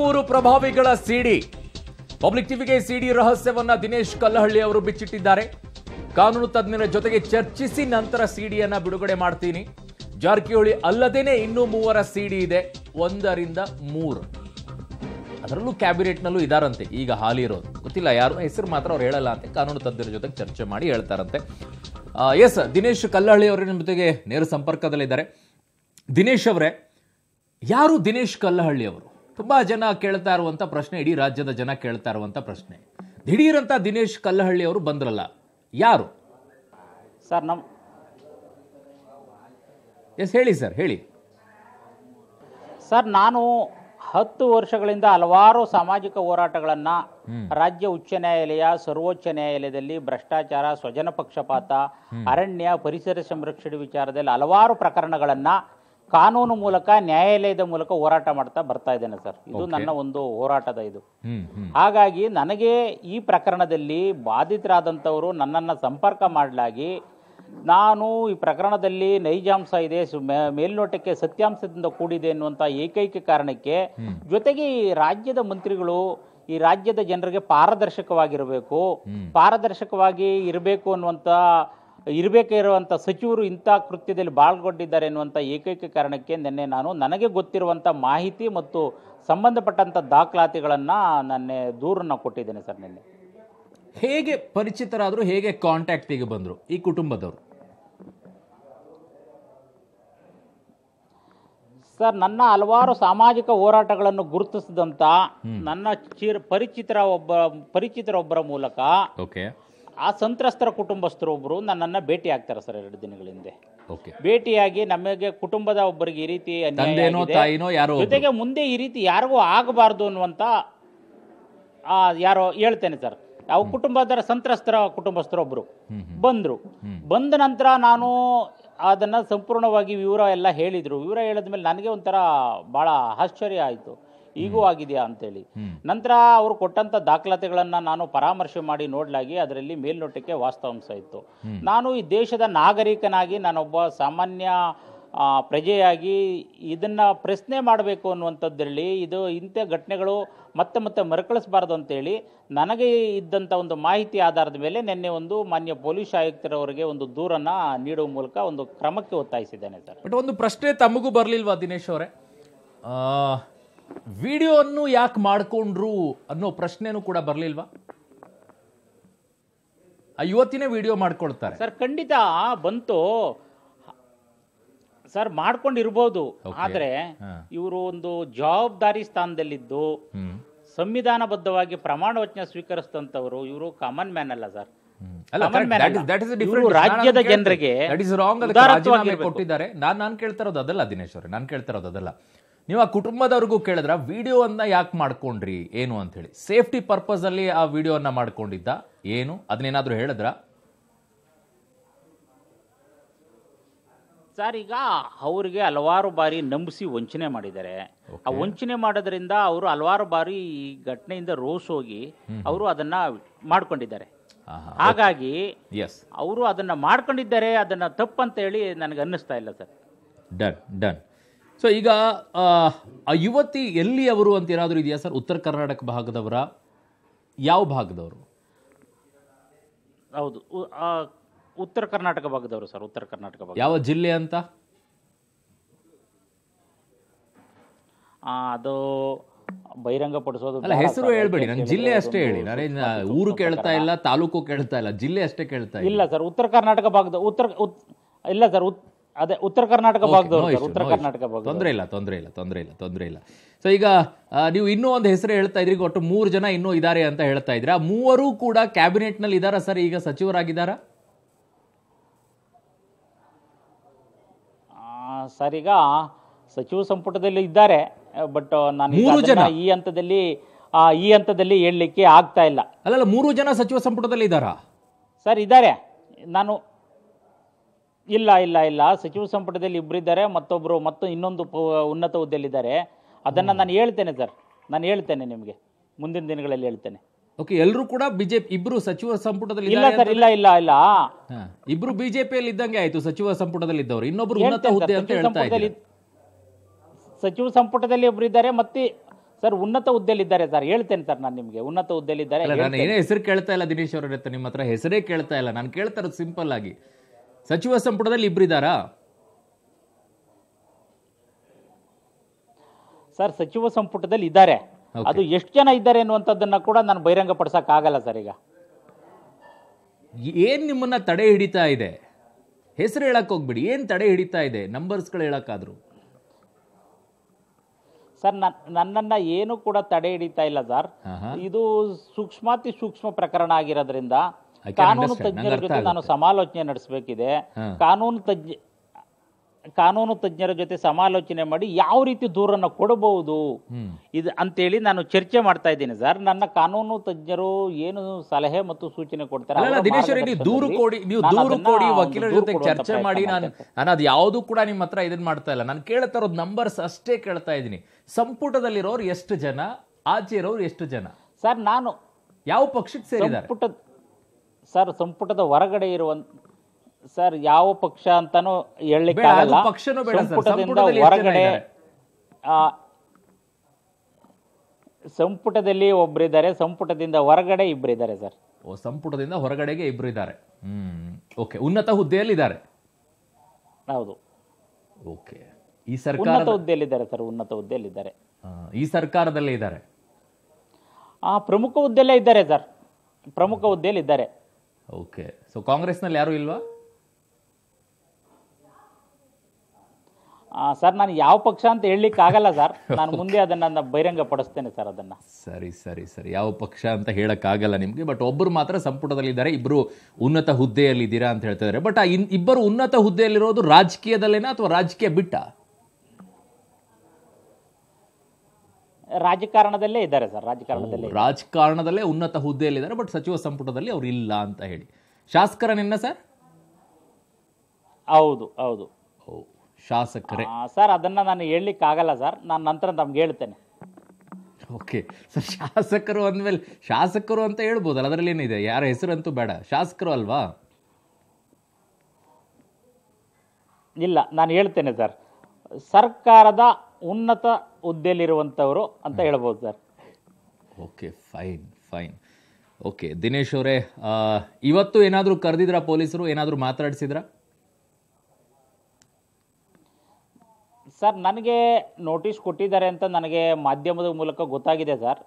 ಮೂರು ಪ್ರಭಾವಿಗಳ ಸಿಡಿ ಪಬ್ಲಿಕ್ ಟಿವಿಗೆ ಸಿಡಿ ರಹಸ್ಯವನ್ನ ದಿನೇಶ್ ಕಲ್ಲಹಳ್ಳಿ ಅವರು ಬಿಚ್ಚಿಟ್ಟಿದ್ದಾರೆ ಕಾನೂನು ತಜ್ಞರ ಜೊತೆಗೆ ಚರ್ಚಿಸಿ ನಂತರ ಸಿಡಿಯನ್ನ ಬಿಡುಗಡೆ ಮಾಡ್ತೀನಿ ಜಾರಕಿಹೊಳಿ ಅಲ್ಲದೇನೆ ಇನ್ನೂ ಮೂವರ ಸಿಡಿ ಇದೆ ಒಂದರಿಂದ ಮೂರು ಅದರಲ್ಲೂ ಕ್ಯಾಬಿನೆಟ್ನಲ್ಲೂ ಇದಾರಂತೆ ಈಗ ಹಾಲಿ ಇರೋದು ಗೊತ್ತಿಲ್ಲ ಯಾರು ಹೆಸರು ಮಾತ್ರ ಅವ್ರು ಹೇಳಲ್ಲ ಅಂತ ಕಾನೂನು ತಜ್ಞರ ಜೊತೆಗೆ ಚರ್ಚೆ ಮಾಡಿ ಹೇಳ್ತಾರಂತೆ ಎಸ್ ದಿನೇಶ್ ಕಲ್ಲಹಳ್ಳಿ ಅವರು ನಿಮ್ಮ ಜೊತೆಗೆ ನೇರ ಸಂಪರ್ಕದಲ್ಲಿದ್ದಾರೆ ದಿನೇಶ್ ಅವರೇ ಯಾರು ದಿನೇಶ್ ಕಲ್ಲಹಳ್ಳಿ ಅವರು ತುಂಬ ಜನ ಕೇಳ್ತಾ ಇರುವಂಥ ಪ್ರಶ್ನೆ ಇಡೀ ರಾಜ್ಯದ ಜನ ಕೇಳ್ತಾ ಇರುವಂಥ ಪ್ರಶ್ನೆ ದಿಢೀರಂತ ದಿನೇಶ್ ಕಲ್ಲಹಳ್ಳಿ ಅವರು ಬಂದ್ರಲ್ಲ ಯಾರು ಸರ್ ನಮ್ ಎಸ್ ಹೇಳಿ ಸರ್ ಹೇಳಿ ಸರ್ ನಾನು ಹತ್ತು ವರ್ಷಗಳಿಂದ ಹಲವಾರು ಸಾಮಾಜಿಕ ಹೋರಾಟಗಳನ್ನು ರಾಜ್ಯ ಉಚ್ಚ ನ್ಯಾಯಾಲಯ ಸರ್ವೋಚ್ಚ ನ್ಯಾಯಾಲಯದಲ್ಲಿ ಭ್ರಷ್ಟಾಚಾರ ಸ್ವಜನ ಪಕ್ಷಪಾತ ಅರಣ್ಯ ಪರಿಸರ ಸಂರಕ್ಷಣೆ ವಿಚಾರದಲ್ಲಿ ಹಲವಾರು ಪ್ರಕರಣಗಳನ್ನು ಕಾನೂನು ಮೂಲಕ ನ್ಯಾಯಾಲಯದ ಮೂಲಕ ಹೋರಾಟ ಮಾಡ್ತಾ ಬರ್ತಾ ಇದ್ದೇನೆ ಸರ್ ಇದು ನನ್ನ ಒಂದು ಹೋರಾಟದ ಇದು ಹಾಗಾಗಿ ನನಗೆ ಈ ಪ್ರಕರಣದಲ್ಲಿ ಬಾಧಿತರಾದಂಥವರು ನನ್ನನ್ನು ಸಂಪರ್ಕ ಮಾಡಲಾಗಿ ನಾನು ಈ ಪ್ರಕರಣದಲ್ಲಿ ನೈಜಾಂಶ ಇದೆ ಮೇಲ್ನೋಟಕ್ಕೆ ಸತ್ಯಾಂಶದಿಂದ ಕೂಡಿದೆ ಎನ್ನುವಂಥ ಏಕೈಕ ಕಾರಣಕ್ಕೆ ಜೊತೆಗೆ ಈ ರಾಜ್ಯದ ಮಂತ್ರಿಗಳು ಈ ರಾಜ್ಯದ ಜನರಿಗೆ ಪಾರದರ್ಶಕವಾಗಿರಬೇಕು ಪಾರದರ್ಶಕವಾಗಿ ಇರಬೇಕು ಅನ್ನುವಂಥ ಇರುವಂಥ ಸಚಿವರು ಇಂಥ ಕೃತ್ಯದಲ್ಲಿ ಬಾಳ್ಗೊಂಡಿದ್ದಾರೆ ಎನ್ನುವಂಥ ಏಕೈಕ ಕಾರಣಕ್ಕೆ ನಿನ್ನೆ ನಾನು ನನಗೆ ಗೊತ್ತಿರುವಂಥ ಮಾಹಿತಿ ಮತ್ತು ಸಂಬಂಧಪಟ್ಟಂಥ ದಾಖಲಾತಿಗಳನ್ನು ನನ್ನ ದೂರನ್ನು ಕೊಟ್ಟಿದ್ದೇನೆ ಸರ್ ನಿನ್ನೆ ಹೇಗೆ ಪರಿಚಿತರಾದರೂ ಹೇಗೆ ಕಾಂಟ್ಯಾಕ್ಟಿಗೆ ಬಂದರು ಈ ಕುಟುಂಬದವರು ಸರ್ ನನ್ನ ಹಲವಾರು ಸಾಮಾಜಿಕ ಹೋರಾಟಗಳನ್ನು ಗುರುತಿಸಿದಂಥ ನನ್ನ ಚಿರ ಪರಿಚಿತರ ಒಬ್ಬ ಪರಿಚಿತರೊಬ್ಬರ ಮೂಲಕ ಆ ಸಂತ್ರಸ್ತರ ಒಬ್ಬರು ನನ್ನನ್ನು ಭೇಟಿ ಆಗ್ತಾರೆ ಸರ್ ಎರಡು ದಿನಗಳ ಹಿಂದೆ ಭೇಟಿಯಾಗಿ ನಮಗೆ ಕುಟುಂಬದ ಒಬ್ಬರಿಗೆ ಈ ರೀತಿ ಜೊತೆಗೆ ಮುಂದೆ ಈ ರೀತಿ ಯಾರಿಗೂ ಆಗಬಾರ್ದು ಅನ್ನುವಂಥ ಆ, ಯಾರೋ ಹೇಳ್ತೇನೆ ಸರ್ ಯಾವ ಕುಟುಂಬದ ಸಂತ್ರಸ್ತರ ಕುಟುಂಬಸ್ಥರೊಬ್ರು ಬಂದ್ರು ಬಂದ್ರು ಬಂದ ನಂತರ ನಾನು ಅದನ್ನ ಸಂಪೂರ್ಣವಾಗಿ ವಿವರ ಎಲ್ಲ ಹೇಳಿದ್ರು ವಿವರ ಹೇಳಿದ್ಮೇಲೆ ನನಗೆ ಒಂಥರ ಬಹಳ ಆಶ್ಚರ್ಯ ಆಯಿತು ಈಗೂ ಆಗಿದೆಯಾ ಅಂತೇಳಿ ನಂತರ ಅವರು ಕೊಟ್ಟಂತ ದಾಖಲಾತಿಗಳನ್ನು ನಾನು ಪರಾಮರ್ಶೆ ಮಾಡಿ ನೋಡಲಾಗಿ ಅದರಲ್ಲಿ ಮೇಲ್ನೋಟಕ್ಕೆ ವಾಸ್ತವಾಂಶ ಇತ್ತು ನಾನು ಈ ದೇಶದ ನಾಗರಿಕನಾಗಿ ನಾನೊಬ್ಬ ಸಾಮಾನ್ಯ ಪ್ರಜೆಯಾಗಿ ಇದನ್ನ ಪ್ರಶ್ನೆ ಮಾಡಬೇಕು ಅನ್ನುವಂಥದ್ದರಲ್ಲಿ ಇದು ಇಂಥ ಘಟನೆಗಳು ಮತ್ತೆ ಮತ್ತೆ ಮರುಕಳಿಸಬಾರ್ದು ಅಂತೇಳಿ ನನಗೆ ಇದ್ದಂಥ ಒಂದು ಮಾಹಿತಿ ಆಧಾರದ ಮೇಲೆ ನಿನ್ನೆ ಒಂದು ಮಾನ್ಯ ಪೊಲೀಸ್ ಆಯುಕ್ತರವರಿಗೆ ಒಂದು ದೂರನ್ನು ನೀಡುವ ಮೂಲಕ ಒಂದು ಕ್ರಮಕ್ಕೆ ಒತ್ತಾಯಿಸಿದ್ದೇನೆ ಸರ್ ಬಟ್ ಒಂದು ಪ್ರಶ್ನೆ ತಮಗೂ ಬರಲಿಲ್ವಾ ದಿನೇಶ್ ಅವರೇ ಅನ್ನು ಯಾಕೆ ಮಾಡಿಕೊಂಡ್ರು ಅನ್ನೋ ಪ್ರಶ್ನೆನೂ ಕೂಡ ಬರಲಿಲ್ವಾ ಆ ಯುವತಿನೇ ವಿಡಿಯೋ ಮಾಡ್ಕೊಳ್ತಾರೆ ಸರ್ ಖಂಡಿತ ಬಂತು ಸರ್ ಮಾಡ್ಕೊಂಡಿರ್ಬೋದು ಆದ್ರೆ ಇವರು ಒಂದು ಜವಾಬ್ದಾರಿ ಸ್ಥಾನದಲ್ಲಿದ್ದು ಸಂವಿಧಾನಬದ್ಧವಾಗಿ ಪ್ರಮಾಣ ವಚನ ಸ್ವೀಕರಿಸಿದಂತವರು ಇವರು ಕಾಮನ್ ಮ್ಯಾನ್ ಅಲ್ಲ ಸರ್ ರಾಜ್ಯದ ಜನರಿಗೆ ಕೊಟ್ಟಿದ್ದಾರೆ ನಾನು ನಾನು ಕೇಳ್ತಾ ಇರೋದು ಅದಲ್ಲ ದಿನೇಶ್ ನಾನು ಕೇಳ್ತಾ ಇರೋದು ಅದಲ್ಲ ನೀವು ಆ ಕುಟುಂಬದವ್ರಿಗೂ ಕೇಳಿದ್ರೆ ವಿಡಿಯೋವನ್ನು ಯಾಕೆ ಮಾಡ್ಕೊಂಡ್ರಿ ಏನು ಅಂಥೇಳಿ ಸೇಫ್ಟಿ ಪರ್ಪಸಲ್ಲಿ ಆ ವಿಡಿಯೋವನ್ನು ಮಾಡ್ಕೊಂಡಿದ್ದ ಏನು ಅದನ್ನೇನಾದರೂ ಹೇಳಿದ್ರ ಸರ್ ಈಗ ಅವ್ರಿಗೆ ಹಲವಾರು ಬಾರಿ ನಂಬಿಸಿ ವಂಚನೆ ಮಾಡಿದ್ದಾರೆ ಆ ವಂಚನೆ ಮಾಡೋದ್ರಿಂದ ಅವರು ಹಲವಾರು ಬಾರಿ ಈ ಘಟನೆಯಿಂದ ರೋಸ್ ಹೋಗಿ ಅವರು ಅದನ್ನ ಮಾಡ್ಕೊಂಡಿದ್ದಾರೆ ಹಾಗಾಗಿ ಅವರು ಅದನ್ನ ಮಾಡ್ಕೊಂಡಿದ್ದಾರೆ ಅದನ್ನ ತಪ್ಪಂತ ಹೇಳಿ ನನಗೆ ಅನ್ನಿಸ್ತಾ ಇಲ್ಲ ಸರ್ ಡನ್ ಡನ್ ಸೊ ಈಗ ಆ ಯುವತಿ ಎಲ್ಲಿ ಅವರು ಅಂತ ಏನಾದರೂ ಇದೆಯಾ ಸರ್ ಉತ್ತರ ಕರ್ನಾಟಕ ಭಾಗದವರ ಯಾವ ಭಾಗದವರು ಹೌದು ಉತ್ತರ ಕರ್ನಾಟಕ ಭಾಗದವರು ಸರ್ ಉತ್ತರ ಕರ್ನಾಟಕ ಭಾಗ ಯಾವ ಜಿಲ್ಲೆ ಅಂತ ಅದು ಬಹಿರಂಗ ಪಡಿಸೋದು ಅಲ್ಲ ಹೆಸರು ಹೇಳ್ಬೇಡಿ ನಾನು ಜಿಲ್ಲೆ ಅಷ್ಟೇ ಹೇಳಿ ನಾನೇನು ಊರು ಕೇಳ್ತಾ ಇಲ್ಲ ತಾಲೂಕು ಕೇಳ್ತಾ ಇಲ್ಲ ಜಿಲ್ಲೆ ಅಷ್ಟೇ ಕೇಳ್ತಾ ಇಲ್ಲ ಸರ್ ಉತ್ತರ ಕರ್ನಾಟಕ ಭಾಗದ ಉತ್ತರ ಇಲ್ಲ ಸರ್ ಅದೇ ಉತ್ತರ ಕರ್ನಾಟಕ ಭಾಗದವರು ಉತ್ತರ ಕರ್ನಾಟಕ ಭಾಗ ತೊಂದರೆ ಇಲ್ಲ ತೊಂದರೆ ಇಲ್ಲ ತೊಂದರೆ ಇಲ್ಲ ತೊಂದರೆ ಇಲ್ಲ ಸೊ ಈಗ ನೀವು ಇನ್ನೂ ಒಂದು ಹೆಸರು ಹೇಳ್ತಾ ಇದ್ರಿ ಒಟ್ಟು ಮೂರು ಜನ ಇನ್ನೂ ಇದ್ದಾರೆ ಅಂತ ಹೇಳ್ತಾ ಇದ್ರ ಮೂವರು ಕೂಡ ಕ್ಯಾಬಿನೆಟ್ ನಲ್ಲಿ ಇದಾರ ಸರ್ ಈಗ ಸಚಿವರಾಗಿದ್ದಾರ ಸರ್ ಈಗ ಸಚಿವ ಸಂಪುಟದಲ್ಲಿ ಇದ್ದಾರೆ ಬಟ್ ನಾನು ಜನ ಈ ಹಂತದಲ್ಲಿ ಈ ಹಂತದಲ್ಲಿ ಹೇಳಲಿಕ್ಕೆ ಆಗ್ತಾ ಇಲ್ಲ ಅಲ್ಲಲ್ಲ ಮೂರು ಜನ ಸಚಿವ ಸಂಪುಟದಲ್ಲಿ ಇದ್ದಾರಾ ಸರ್ ಇದ್ದಾರೆ ನಾನು ಇಲ್ಲ ಇಲ್ಲ ಇಲ್ಲ ಸಚಿವ ಸಂಪುಟದಲ್ಲಿ ಇದ್ದಾರೆ ಮತ್ತೊಬ್ಬರು ಮತ್ತು ಇನ್ನೊಂದು ಉನ್ನತ ಇದ್ದಾರೆ ಅದನ್ನ ನಾನು ಹೇಳ್ತೇನೆ ಸರ್ ನಾನು ಹೇಳ್ತೇನೆ ನಿಮಗೆ ಮುಂದಿನ ದಿನಗಳಲ್ಲಿ ಹೇಳ್ತೇನೆ ಓಕೆ ಎಲ್ಲರೂ ಕೂಡ ಬಿಜೆಪಿ ಇಬ್ರು ಸಚಿವ ಸಂಪುಟದಲ್ಲಿ ಇಲ್ಲ ಸರ್ ಇಲ್ಲ ಇಲ್ಲ ಇಲ್ಲ ಇಬ್ರು ಬಿಜೆಪಿಯಲ್ಲಿ ಇದ್ದಂಗೆ ಆಯ್ತು ಸಚಿವ ಸಂಪುಟದಲ್ಲಿ ಇದ್ದವರು ಇನ್ನೊಬ್ರು ಉನ್ನತ ಹುದ್ದೆ ಅಂತ ಹೇಳ್ತಾ ಸಚಿವ ಸಂಪುಟದಲ್ಲಿ ಒಬ್ರು ಇದ್ದಾರೆ ಮತ್ತೆ ಸರ್ ಉನ್ನತ ಹುದ್ದೆಯಲ್ಲಿದ್ದಾರೆ ಸರ್ ಹೇಳ್ತೇನೆ ಸರ್ ನಾನು ನಿಮಗೆ ಉನ್ನತ ಹುದ್ದೆಯಲ್ಲಿದ್ದಾರೆ ನಾನು ಏನೇ ಹೆಸರು ಕೇಳ್ತಾ ಇಲ್ಲ ದಿನೇಶ್ ಅವರ ನಿಮ್ಮ ಹತ್ರ ಹೆಸರೇ ಕೇಳ್ತಾ ಇಲ್ಲ ನಾನು ಕೇಳ್ತಾ ಸಿಂಪಲ್ ಆಗಿ ಸಚಿವ ಸಂಪುಟದಲ್ಲಿ ಇಬ್ಬರಿದ್ದಾರಾ ಸರ್ ಸಚಿವ ಸಂಪುಟದಲ್ಲಿ ಇದ್ದಾರೆ ಅದು ಎಷ್ಟು ಜನ ಇದ್ದಾರೆ ಅನ್ನುವಂಥದ್ದನ್ನ ಕೂಡ ನಾನು ಬಹಿರಂಗ ಆಗಲ್ಲ ಸರ್ ಈಗ ಏನು ನಿಮ್ಮನ್ನ ತಡೆ ಹಿಡಿತಾ ಇದೆ ಹೆಸರು ಹೇಳಕ್ ಹೋಗ್ಬಿಡಿ ಏನು ತಡೆ ಹಿಡಿತಾ ಇದೆ ನಂಬರ್ಸ್ಗಳು ಹೇಳಕ್ಕಾದ್ರು ಸರ್ ನನ್ನನ್ನ ಏನು ಕೂಡ ತಡೆ ಹಿಡಿತಾ ಇಲ್ಲ ಸರ್ ಇದು ಸೂಕ್ಷ್ಮಾತಿ ಸೂಕ್ಷ್ಮ ಪ್ರಕರಣ ಆಗಿರೋದ್ರಿಂದ ಕಾನೂನು ತಜ್ಞರ ಜೊತೆ ನಾನು ಸಮಾಲೋಚನೆ ನಡೆಸಬೇಕಿದೆ ಕಾನೂನು ತಜ್ಞ ಕಾನೂನು ತಜ್ಞರ ಜೊತೆ ಸಮಾಲೋಚನೆ ಮಾಡಿ ಯಾವ ರೀತಿ ದೂರನ್ನು ಕೊಡಬಹುದು ಇದು ಅಂತೇಳಿ ನಾನು ಚರ್ಚೆ ಮಾಡ್ತಾ ಇದ್ದೀನಿ ಸರ್ ನನ್ನ ಕಾನೂನು ತಜ್ಞರು ಏನು ಸಲಹೆ ಮತ್ತು ಸೂಚನೆ ಕೊಡ್ತಾರೆ ದೂರು ಕೊಡಿ ನೀವು ದೂರು ಕೊಡಿ ವಕೀಲರ ಜೊತೆ ಚರ್ಚೆ ಮಾಡಿ ನಾನು ನಾನು ಅದು ಯಾವುದು ಕೂಡ ನಿಮ್ಮ ಹತ್ರ ಇದನ್ನ ಮಾಡ್ತಾ ಇಲ್ಲ ನಾನು ಕೇಳ್ತಾ ಇರೋದು ನಂಬರ್ಸ್ ಅಷ್ಟೇ ಕೇಳ್ತಾ ಇದ್ದೀನಿ ಸಂಪುಟದಲ್ಲಿರೋರು ಎಷ್ಟು ಜನ ಆಚೆ ಇರೋರು ಎಷ್ಟು ಜನ ಸರ್ ನಾನು ಯಾವ ಪಕ್ಷಕ್ಕೆ ಸೇರಿದ್ದಾರೆ ಸರ್ ಸಂಪುಟದ ಹೊರಗಡೆ ಇರುವಂತ ಸರ್ ಯಾವ ಪಕ್ಷ ಅಂತಾನು ಹೇಳಲಿಕ್ಕಾಗಲ್ಲ ಸಂಪುಟದಿಂದ ಹೊರಗಡೆ ಸಂಪುಟದಲ್ಲಿ ಒಬ್ಬರಿದ್ದಾರೆ ಸಂಪುಟದಿಂದ ಹೊರಗಡೆ ಇಬ್ಬರಿದ್ದಾರೆ ಸರ್ ಓ ಸಂಪುಟದಿಂದ ಹೊರಗಡೆಗೆ ಇದ್ದಾರೆ ಹ್ಮ್ ಓಕೆ ಉನ್ನತ ಹುದ್ದೆಯಲ್ಲಿದ್ದಾರೆ ಹೌದು ಓಕೆ ಈ ಸರ್ಕಾರ ಉನ್ನತ ಹುದ್ದೆಯಲ್ಲಿದ್ದಾರೆ ಸರ್ ಉನ್ನತ ಹುದ್ದೆಯಲ್ಲಿದ್ದಾರೆ ಈ ಸರ್ಕಾರದಲ್ಲೇ ಇದ್ದಾರೆ ಆ ಪ್ರಮುಖ ಹುದ್ದೆಯಲ್ಲೇ ಇದ್ದಾರೆ ಸರ್ ಪ್ರಮುಖ ಹುದ್ದೆಯಲ್ಲಿ ಇದ್ದಾರೆ ಓಕೆ ಸೊ ಕಾಂಗ್ರೆಸ್ನಲ್ಲಿ ಯಾರು ಇಲ್ವಾ ಸರ್ ನಾನು ಯಾವ ಪಕ್ಷ ಅಂತ ಹೇಳಲಿಕ್ಕೆ ಆಗಲ್ಲ ಸರ್ ನಾನು ಮುಂದೆ ಅದನ್ನ ಬಹಿರಂಗ ಪಡಿಸ್ತೇನೆ ಸರ್ ಅದನ್ನ ಸರಿ ಸರಿ ಸರಿ ಯಾವ ಪಕ್ಷ ಅಂತ ಹೇಳೋಕ್ಕಾಗಲ್ಲ ನಿಮಗೆ ಬಟ್ ಒಬ್ಬರು ಮಾತ್ರ ಸಂಪುಟದಲ್ಲಿದ್ದಾರೆ ಇಬ್ಬರು ಉನ್ನತ ಹುದ್ದೆಯಲ್ಲಿದ್ದೀರಾ ಅಂತ ಹೇಳ್ತಿದ್ದಾರೆ ಬಟ್ ಇಬ್ಬರು ಉನ್ನತ ಹುದ್ದೆಯಲ್ಲಿರೋದು ರಾಜಕೀಯದಲ್ಲೇನಾ ಅಥವಾ ರಾಜಕೀಯ ಬಿಟ್ಟ ರಾಜಕಾರಣದಲ್ಲೇ ಇದ್ದಾರೆ ಸರ್ ರಾಜಕಾರಣದಲ್ಲಿ ರಾಜಕಾರಣದಲ್ಲೇ ಉನ್ನತ ಹುದ್ದೆಯಲ್ಲಿದ್ದಾರೆ ಬಟ್ ಸಚಿವ ಸಂಪುಟದಲ್ಲಿ ಅವರು ಇಲ್ಲ ಅಂತ ಹೇಳಿ ಶಾಸಕರ ನಿನ್ನ ಸರ್ ಹೌದು ಹೌದು ಶಾಸಕರೇ ಸರ್ ಅದನ್ನ ನಾನು ಹೇಳಲಿಕ್ಕೆ ಆಗಲ್ಲ ಸರ್ ನಾನು ನಂತರ ತಮ್ಗೆ ಹೇಳ್ತೇನೆ ಓಕೆ ಸರ್ ಶಾಸಕರು ಅಂದಮೇಲೆ ಶಾಸಕರು ಅಂತ ಹೇಳ್ಬೋದಲ್ಲ ಅದರಲ್ಲಿ ಏನಿದೆ ಯಾರ ಹೆಸರಂತೂ ಬೇಡ ಶಾಸಕರು ಅಲ್ವಾ ಇಲ್ಲ ನಾನು ಹೇಳ್ತೇನೆ ಸರ್ ಸರ್ಕಾರದ ಉನ್ನತ ಹುದ್ದೆಯಲ್ಲಿರುವಂಥವರು ಅಂತ ಹೇಳ್ಬೋದು sir okay fine fine okay Dinesh ಅವರೇ ಇವತ್ತು ಏನಾದರೂ ಕರೆದಿದ್ರಾ ಪೊಲೀಸರು ಏನಾದರೂ ಮಾತಾಡಿಸಿದ್ರಾ ಸರ್ ನನಗೆ ನೋಟಿಸ್ ಕೊಟ್ಟಿದ್ದಾರೆ ಅಂತ ನನಗೆ ಮಾಧ್ಯಮದ ಮೂಲಕ ಗೊತ್ತಾಗಿದೆ ಸರ್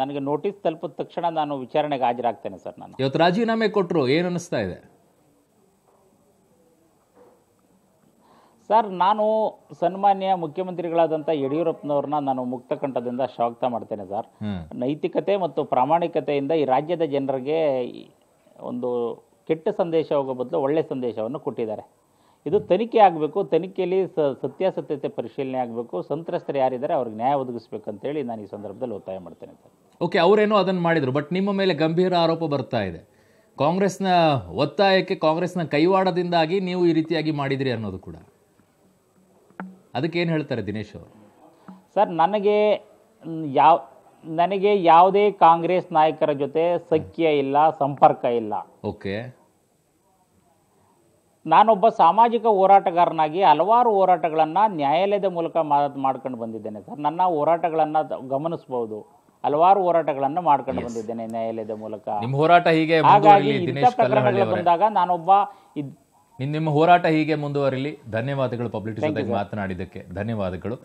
ನನಗೆ ನೋಟಿಸ್ ತಲುಪಿದ ತಕ್ಷಣ ನಾನು ವಿಚಾರಣೆಗೆ ಹಾಜರಾಗ್ತೇನೆ ಸರ್ ನಾನು ಇವತ್ತು ರಾಜೀನಾಮೆ ಕೊಟ್ಟರು ಏನು ಅನಿಸ್ತಾ ಇದೆ ಸರ್ ನಾನು ಸನ್ಮಾನ್ಯ ಮುಖ್ಯಮಂತ್ರಿಗಳಾದಂಥ ಯಡಿಯೂರಪ್ಪನವ್ರನ್ನ ನಾನು ಮುಕ್ತಕಂಠದಿಂದ ಸ್ವಾಗತ ಮಾಡ್ತೇನೆ ಸರ್ ನೈತಿಕತೆ ಮತ್ತು ಪ್ರಾಮಾಣಿಕತೆಯಿಂದ ಈ ರಾಜ್ಯದ ಜನರಿಗೆ ಒಂದು ಕೆಟ್ಟ ಸಂದೇಶ ಹೋಗೋ ಬದಲು ಒಳ್ಳೆಯ ಸಂದೇಶವನ್ನು ಕೊಟ್ಟಿದ್ದಾರೆ ಇದು ತನಿಖೆ ಆಗಬೇಕು ತನಿಖೆಯಲ್ಲಿ ಸತ್ಯಾಸತ್ಯತೆ ಪರಿಶೀಲನೆ ಆಗಬೇಕು ಸಂತ್ರಸ್ತರು ಯಾರಿದ್ದಾರೆ ಅವ್ರಿಗೆ ನ್ಯಾಯ ಒದಗಿಸ್ಬೇಕಂತೇಳಿ ನಾನು ಈ ಸಂದರ್ಭದಲ್ಲಿ ಒತ್ತಾಯ ಮಾಡ್ತೇನೆ ಸರ್ ಓಕೆ ಅವರೇನೋ ಅದನ್ನು ಮಾಡಿದರು ಬಟ್ ನಿಮ್ಮ ಮೇಲೆ ಗಂಭೀರ ಆರೋಪ ಬರ್ತಾ ಇದೆ ಕಾಂಗ್ರೆಸ್ನ ಒತ್ತಾಯಕ್ಕೆ ಕಾಂಗ್ರೆಸ್ನ ಕೈವಾಡದಿಂದಾಗಿ ನೀವು ಈ ರೀತಿಯಾಗಿ ಮಾಡಿದಿರಿ ಅನ್ನೋದು ಕೂಡ ಅದಕ್ಕೇನು ಹೇಳ್ತಾರೆ ದಿನೇಶ್ ಅವರು ಸರ್ ನನಗೆ ಯಾವ ನನಗೆ ಯಾವುದೇ ಕಾಂಗ್ರೆಸ್ ನಾಯಕರ ಜೊತೆ ಸಖ್ಯ ಇಲ್ಲ ಸಂಪರ್ಕ ಇಲ್ಲ ಓಕೆ ನಾನೊಬ್ಬ ಸಾಮಾಜಿಕ ಹೋರಾಟಗಾರನಾಗಿ ಹಲವಾರು ಹೋರಾಟಗಳನ್ನು ನ್ಯಾಯಾಲಯದ ಮೂಲಕ ಮಾಡ್ಕೊಂಡು ಬಂದಿದ್ದೇನೆ ಸರ್ ನನ್ನ ಹೋರಾಟಗಳನ್ನು ಗಮನಿಸಬಹುದು ಹಲವಾರು ಹೋರಾಟಗಳನ್ನು ಮಾಡ್ಕೊಂಡು ಬಂದಿದ್ದೇನೆ ನ್ಯಾಯಾಲಯದ ಮೂಲಕ ಹೋರಾಟ ಹಾಗಾಗಿ ಇಂಥ ಪ್ರಕರಣಗಳು ಬಂದಾಗ ನಾನೊಬ್ಬ ನಿಮ್ಮ ಹೋರಾಟ ಹೀಗೆ ಮುಂದುವರಿಲಿ ಧನ್ಯವಾದಗಳು ಪಬ್ಲಿಕ್ ಮಾತನಾಡಿದಕ್ಕೆ ಮಾತನಾಡಿದ್ದಕ್ಕೆ ಧನ್ಯವಾದಗಳು